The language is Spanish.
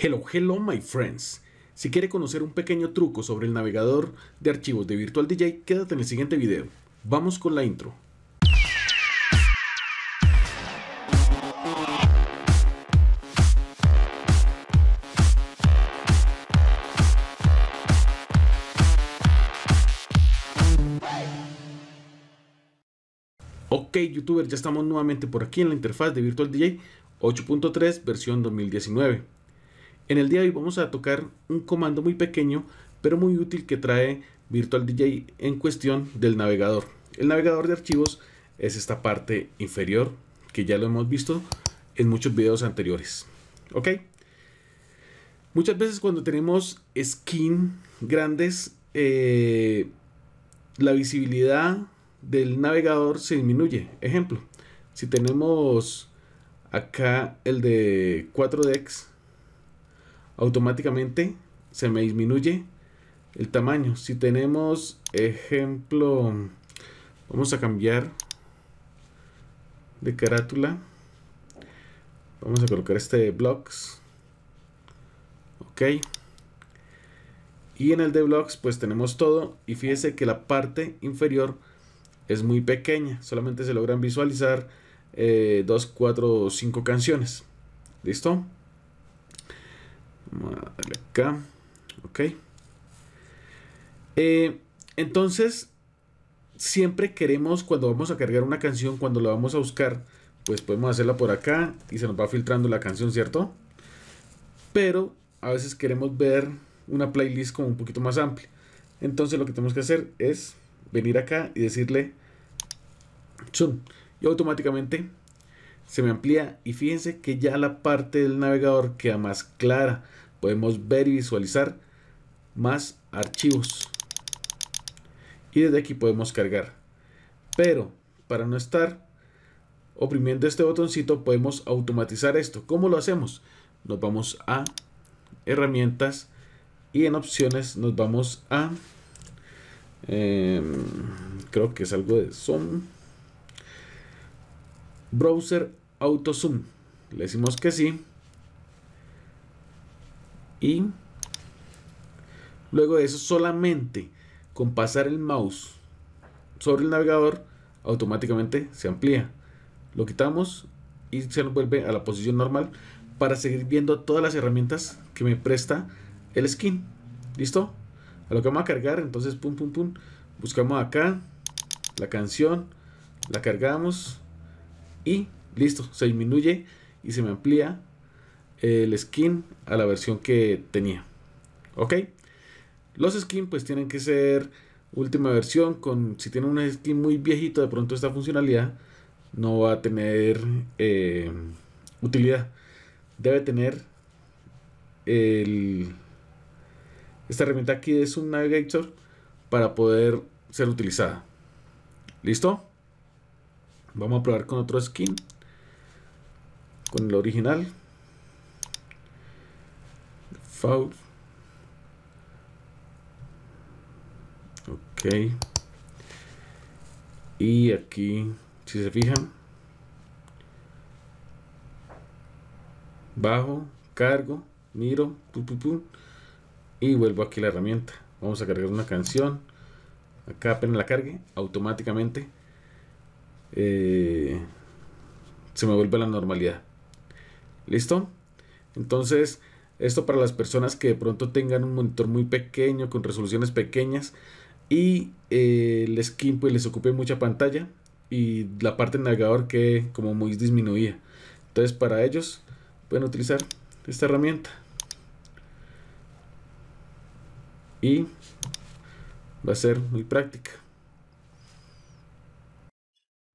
Hello, hello my friends. Si quiere conocer un pequeño truco sobre el navegador de archivos de Virtual DJ, quédate en el siguiente video. Vamos con la intro. Ok youtubers, ya estamos nuevamente por aquí en la interfaz de Virtual DJ 8.3 versión 2019. En el día de hoy vamos a tocar un comando muy pequeño pero muy útil que trae Virtual DJ en cuestión del navegador. El navegador de archivos es esta parte inferior que ya lo hemos visto en muchos videos anteriores. ¿Ok? Muchas veces cuando tenemos skin grandes, eh, la visibilidad del navegador se disminuye. Ejemplo, si tenemos acá el de 4DX, automáticamente se me disminuye el tamaño. Si tenemos ejemplo, vamos a cambiar de carátula. Vamos a colocar este de blocks. Ok. Y en el de blocks pues tenemos todo y fíjese que la parte inferior es muy pequeña. Solamente se logran visualizar 2, 4 o 5 canciones. ¿Listo? Vamos a darle acá. Ok. Eh, entonces, siempre queremos cuando vamos a cargar una canción, cuando la vamos a buscar, pues podemos hacerla por acá y se nos va filtrando la canción, ¿cierto? Pero a veces queremos ver una playlist como un poquito más amplia. Entonces lo que tenemos que hacer es venir acá y decirle zoom. Y automáticamente se me amplía y fíjense que ya la parte del navegador queda más clara. Podemos ver y visualizar más archivos. Y desde aquí podemos cargar. Pero para no estar oprimiendo este botoncito podemos automatizar esto. ¿Cómo lo hacemos? Nos vamos a herramientas y en opciones nos vamos a... Em, creo que es algo de son Browser Auto Zoom. Le decimos que sí. Y luego de eso solamente con pasar el mouse sobre el navegador automáticamente se amplía. Lo quitamos y se nos vuelve a la posición normal para seguir viendo todas las herramientas que me presta el skin. ¿Listo? A lo que vamos a cargar, entonces pum pum pum. Buscamos acá la canción, la cargamos y listo, se disminuye y se me amplía el skin a la versión que tenía. ¿Ok? Los skins pues tienen que ser última versión. Con, si tienen un skin muy viejito, de pronto esta funcionalidad no va a tener eh, utilidad. Debe tener el, esta herramienta aquí es un navigator para poder ser utilizada. ¿Listo? Vamos a probar con otro skin. Con el original. Foul. Ok. Y aquí, si se fijan. Bajo, cargo, miro, y vuelvo aquí la herramienta. Vamos a cargar una canción. Acá apenas la cargue, automáticamente eh, se me vuelve la normalidad. ¿Listo? Entonces, esto para las personas que de pronto tengan un monitor muy pequeño, con resoluciones pequeñas, y eh, les quimpo y les ocupe mucha pantalla, y la parte del navegador que como muy disminuía, Entonces, para ellos, pueden utilizar esta herramienta. Y va a ser muy práctica.